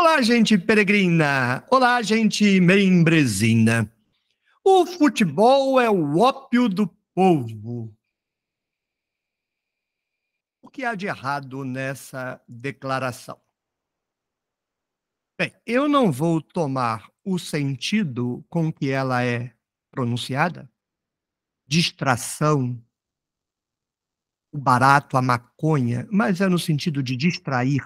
Olá, gente peregrina! Olá, gente membresina! O futebol é o ópio do povo. O que há de errado nessa declaração? Bem, eu não vou tomar o sentido com que ela é pronunciada, distração, o barato, a maconha, mas é no sentido de distrair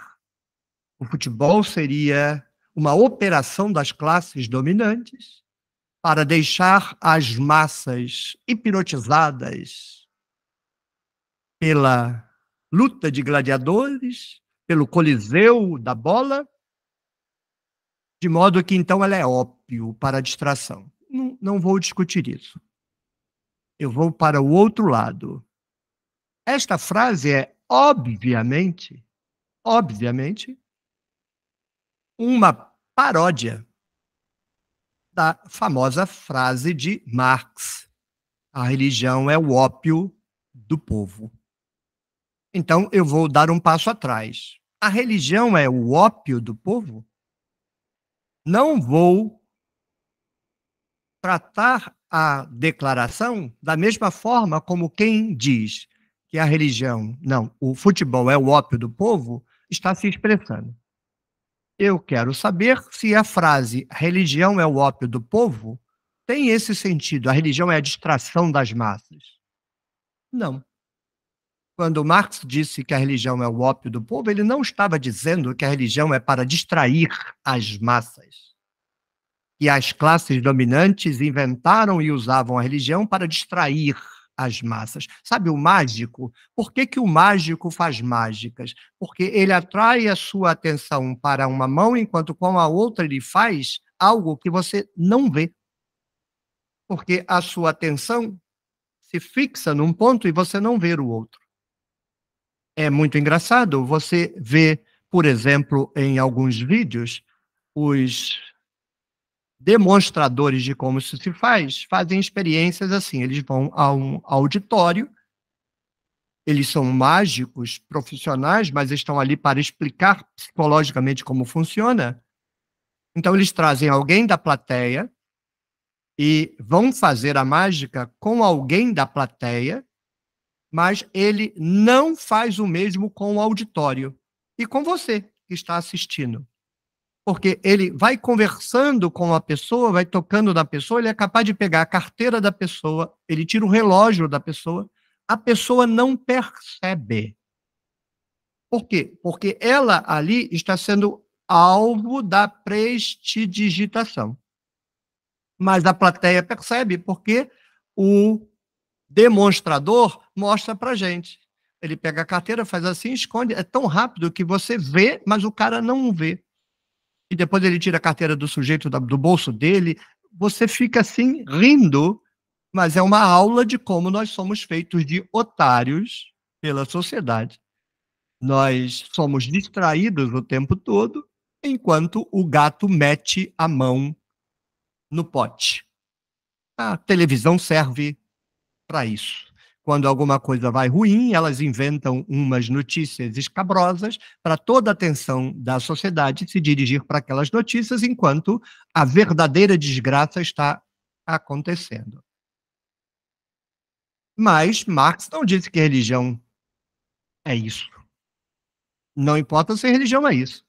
o futebol seria uma operação das classes dominantes para deixar as massas hipnotizadas pela luta de gladiadores, pelo coliseu da bola, de modo que então ela é ópio para a distração. Não, não vou discutir isso. Eu vou para o outro lado. Esta frase é obviamente, obviamente, uma paródia da famosa frase de Marx: a religião é o ópio do povo. Então eu vou dar um passo atrás. A religião é o ópio do povo? Não vou tratar a declaração da mesma forma como quem diz que a religião, não, o futebol é o ópio do povo, está se expressando. Eu quero saber se a frase religião é o ópio do povo tem esse sentido. A religião é a distração das massas. Não. Quando Marx disse que a religião é o ópio do povo, ele não estava dizendo que a religião é para distrair as massas. Que as classes dominantes inventaram e usavam a religião para distrair as massas. Sabe o mágico? Por que, que o mágico faz mágicas? Porque ele atrai a sua atenção para uma mão, enquanto com a outra ele faz algo que você não vê. Porque a sua atenção se fixa num ponto e você não vê o outro. É muito engraçado. Você vê, por exemplo, em alguns vídeos, os demonstradores de como isso se faz fazem experiências assim. Eles vão a um auditório, eles são mágicos, profissionais, mas estão ali para explicar psicologicamente como funciona. Então, eles trazem alguém da plateia e vão fazer a mágica com alguém da plateia, mas ele não faz o mesmo com o auditório e com você que está assistindo porque ele vai conversando com a pessoa, vai tocando na pessoa, ele é capaz de pegar a carteira da pessoa, ele tira o relógio da pessoa, a pessoa não percebe. Por quê? Porque ela ali está sendo alvo da prestidigitação. Mas a plateia percebe porque o demonstrador mostra para gente. Ele pega a carteira, faz assim, esconde. É tão rápido que você vê, mas o cara não vê e depois ele tira a carteira do sujeito da, do bolso dele, você fica assim rindo, mas é uma aula de como nós somos feitos de otários pela sociedade. Nós somos distraídos o tempo todo, enquanto o gato mete a mão no pote. A televisão serve para isso. Quando alguma coisa vai ruim, elas inventam umas notícias escabrosas para toda a atenção da sociedade se dirigir para aquelas notícias, enquanto a verdadeira desgraça está acontecendo. Mas Marx não disse que religião é isso. Não importa se religião é isso.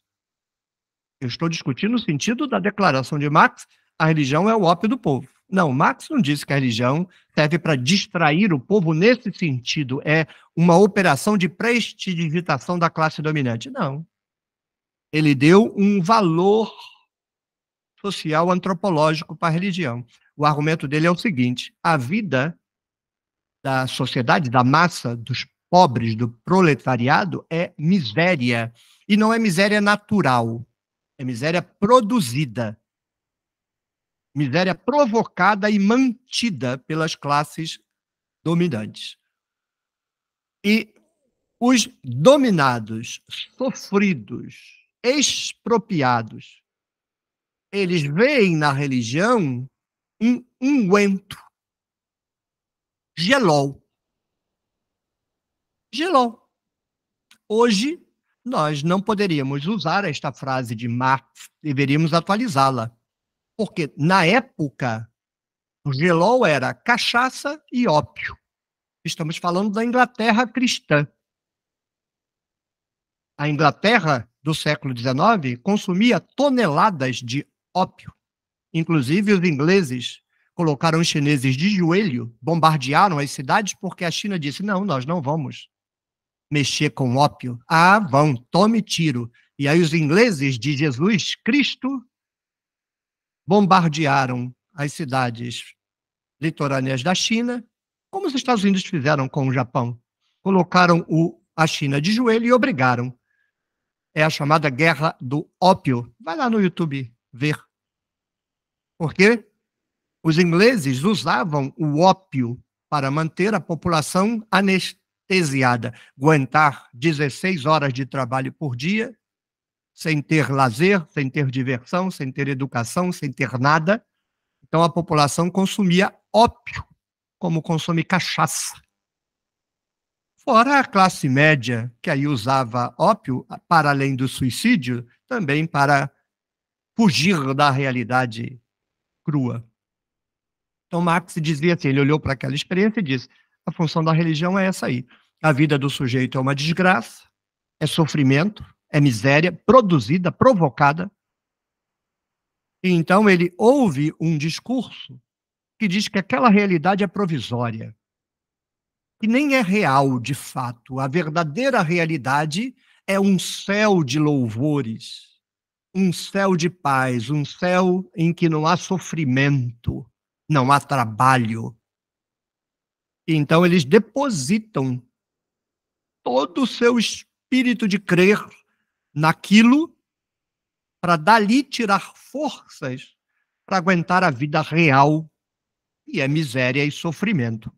Eu estou discutindo o sentido da declaração de Marx: a religião é o ópio do povo. Não, Marx não disse que a religião serve para distrair o povo nesse sentido, é uma operação de prestidigitação da classe dominante. Não. Ele deu um valor social antropológico para a religião. O argumento dele é o seguinte: a vida da sociedade, da massa, dos pobres, do proletariado, é miséria. E não é miséria natural, é miséria produzida miséria provocada e mantida pelas classes dominantes. E os dominados, sofridos, expropriados, eles veem na religião um unguento. Gelol. Gelol. Hoje, nós não poderíamos usar esta frase de Marx, deveríamos atualizá-la. Porque, na época, o gelol era cachaça e ópio. Estamos falando da Inglaterra cristã. A Inglaterra do século XIX consumia toneladas de ópio. Inclusive, os ingleses colocaram os chineses de joelho, bombardearam as cidades, porque a China disse: não, nós não vamos mexer com ópio. Ah, vão, tome tiro. E aí os ingleses de Jesus Cristo bombardearam as cidades litorâneas da China, como os Estados Unidos fizeram com o Japão. Colocaram o, a China de joelho e obrigaram. É a chamada Guerra do Ópio. Vai lá no YouTube ver. Porque os ingleses usavam o ópio para manter a população anestesiada, aguentar 16 horas de trabalho por dia sem ter lazer, sem ter diversão, sem ter educação, sem ter nada. Então a população consumia ópio, como consome cachaça. Fora a classe média, que aí usava ópio, para além do suicídio, também para fugir da realidade crua. Então Marx dizia assim, ele olhou para aquela experiência e disse: a função da religião é essa aí. A vida do sujeito é uma desgraça, é sofrimento, é miséria produzida, provocada. então ele ouve um discurso que diz que aquela realidade é provisória, que nem é real de fato. A verdadeira realidade é um céu de louvores, um céu de paz, um céu em que não há sofrimento, não há trabalho. então eles depositam todo o seu espírito de crer naquilo para dali tirar forças para aguentar a vida real, que é miséria e sofrimento.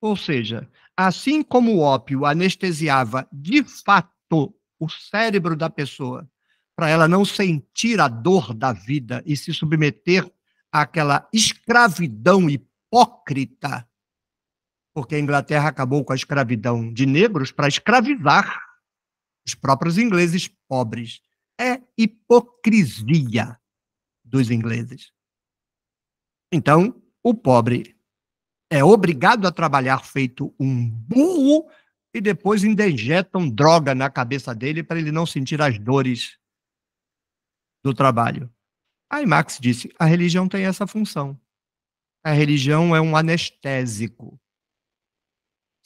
Ou seja, assim como o ópio anestesiava de fato o cérebro da pessoa, para ela não sentir a dor da vida e se submeter àquela escravidão hipócrita, porque a Inglaterra acabou com a escravidão de negros para escravizar os próprios ingleses pobres. É hipocrisia dos ingleses. Então, o pobre é obrigado a trabalhar feito um burro e depois injetam droga na cabeça dele para ele não sentir as dores do trabalho. Aí Marx disse: a religião tem essa função. A religião é um anestésico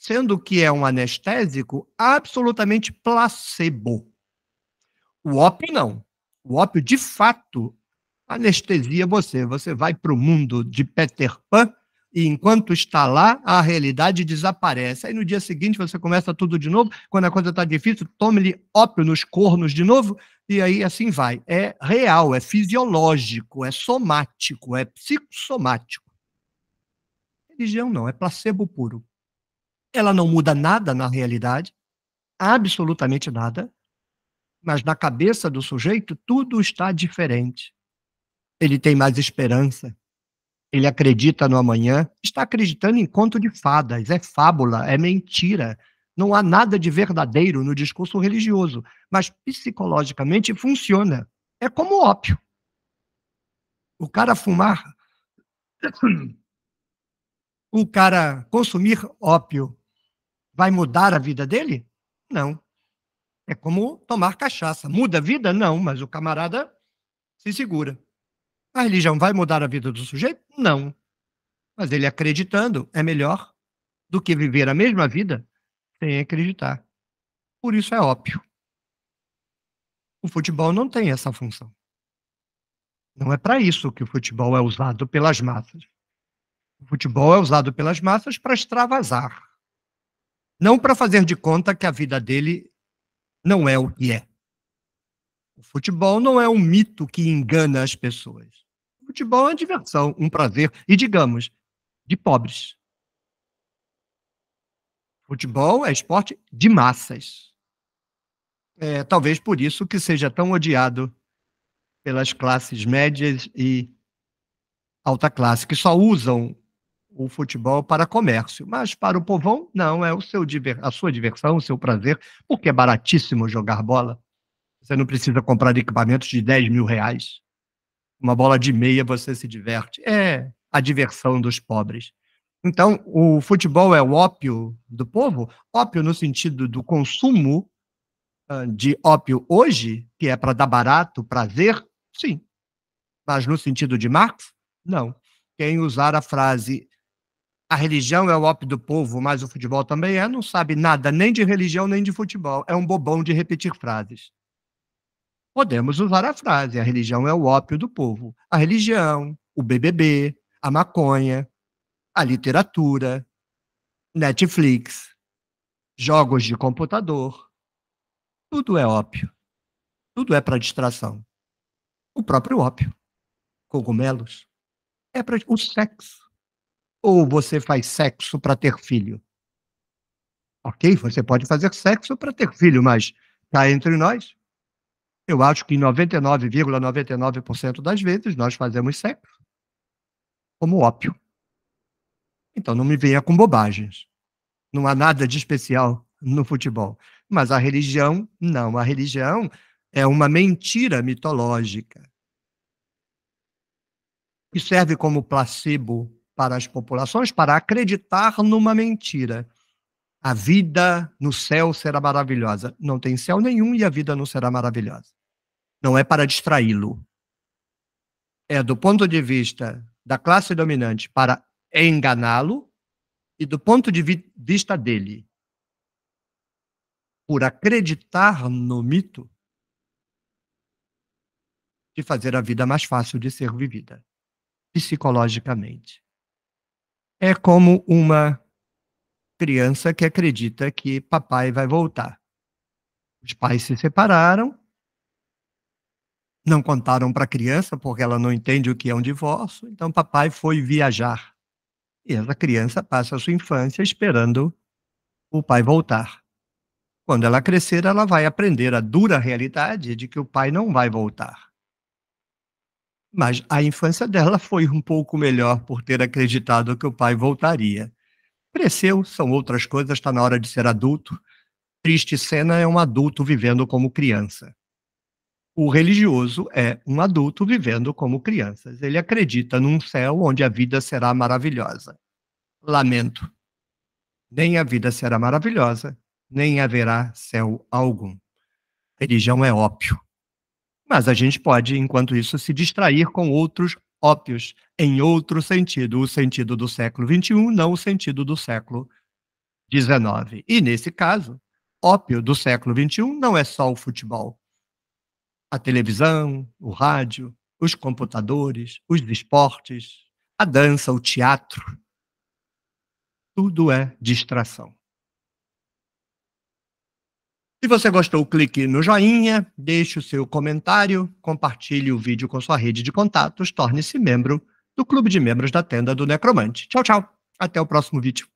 sendo que é um anestésico absolutamente placebo. O ópio não. O ópio, de fato, anestesia você. Você vai para o mundo de Peter Pan e, enquanto está lá, a realidade desaparece. Aí, no dia seguinte, você começa tudo de novo. Quando a coisa está difícil, tome-lhe ópio nos cornos de novo. E aí, assim vai. É real, é fisiológico, é somático, é psicossomático. Religião não, é placebo puro. Ela não muda nada na realidade, absolutamente nada, mas na cabeça do sujeito tudo está diferente. Ele tem mais esperança, ele acredita no amanhã, está acreditando em conto de fadas, é fábula, é mentira. Não há nada de verdadeiro no discurso religioso, mas psicologicamente funciona. É como ópio. O cara fumar. O cara consumir ópio Vai mudar a vida dele? Não. É como tomar cachaça. Muda a vida? Não, mas o camarada se segura. A religião vai mudar a vida do sujeito? Não. Mas ele acreditando é melhor do que viver a mesma vida sem acreditar. Por isso é ópio. O futebol não tem essa função. Não é para isso que o futebol é usado pelas massas. O futebol é usado pelas massas para extravasar. Não para fazer de conta que a vida dele não é o que é. O futebol não é um mito que engana as pessoas. O futebol é uma diversão, um prazer, e digamos, de pobres. Futebol é esporte de massas. É, talvez por isso que seja tão odiado pelas classes médias e alta classe, que só usam o futebol para comércio, mas para o povão não, é o seu a sua diversão, o seu prazer, porque é baratíssimo jogar bola. Você não precisa comprar equipamentos de 10 mil reais. Uma bola de meia você se diverte. É a diversão dos pobres. Então, o futebol é o ópio do povo, ópio no sentido do consumo ah, de ópio hoje, que é para dar barato, prazer, sim. Mas no sentido de Marx, não. Quem usar a frase a religião é o ópio do povo, mas o futebol também é, não sabe nada nem de religião nem de futebol. É um bobão de repetir frases. Podemos usar a frase: a religião é o ópio do povo. A religião, o BBB, a maconha, a literatura, Netflix, jogos de computador. Tudo é ópio. Tudo é para distração. O próprio ópio, cogumelos, é para o sexo ou você faz sexo para ter filho? Ok, você pode fazer sexo para ter filho, mas cá tá entre nós, eu acho que 99,99% ,99 das vezes nós fazemos sexo como ópio. Então não me venha com bobagens. Não há nada de especial no futebol. Mas a religião, não. A religião é uma mentira mitológica que serve como placebo para as populações para acreditar numa mentira. A vida no céu será maravilhosa. Não tem céu nenhum e a vida não será maravilhosa. Não é para distraí-lo. É do ponto de vista da classe dominante para enganá-lo e do ponto de vista dele. Por acreditar no mito de fazer a vida mais fácil de ser vivida psicologicamente é como uma criança que acredita que papai vai voltar. Os pais se separaram, não contaram para a criança, porque ela não entende o que é um divórcio, então papai foi viajar. E essa criança passa a sua infância esperando o pai voltar. Quando ela crescer, ela vai aprender a dura realidade de que o pai não vai voltar. Mas a infância dela foi um pouco melhor por ter acreditado que o pai voltaria. Cresceu, são outras coisas, está na hora de ser adulto. Triste cena é um adulto vivendo como criança. O religioso é um adulto vivendo como crianças. Ele acredita num céu onde a vida será maravilhosa. Lamento. Nem a vida será maravilhosa, nem haverá céu algum. Religião é ópio. Mas a gente pode, enquanto isso, se distrair com outros ópios, em outro sentido, o sentido do século XXI, não o sentido do século XIX. E, nesse caso, ópio do século XXI não é só o futebol. A televisão, o rádio, os computadores, os esportes, a dança, o teatro. Tudo é distração. Se você gostou, clique no joinha, deixe o seu comentário, compartilhe o vídeo com sua rede de contatos, torne-se membro do Clube de Membros da Tenda do Necromante. Tchau, tchau. Até o próximo vídeo.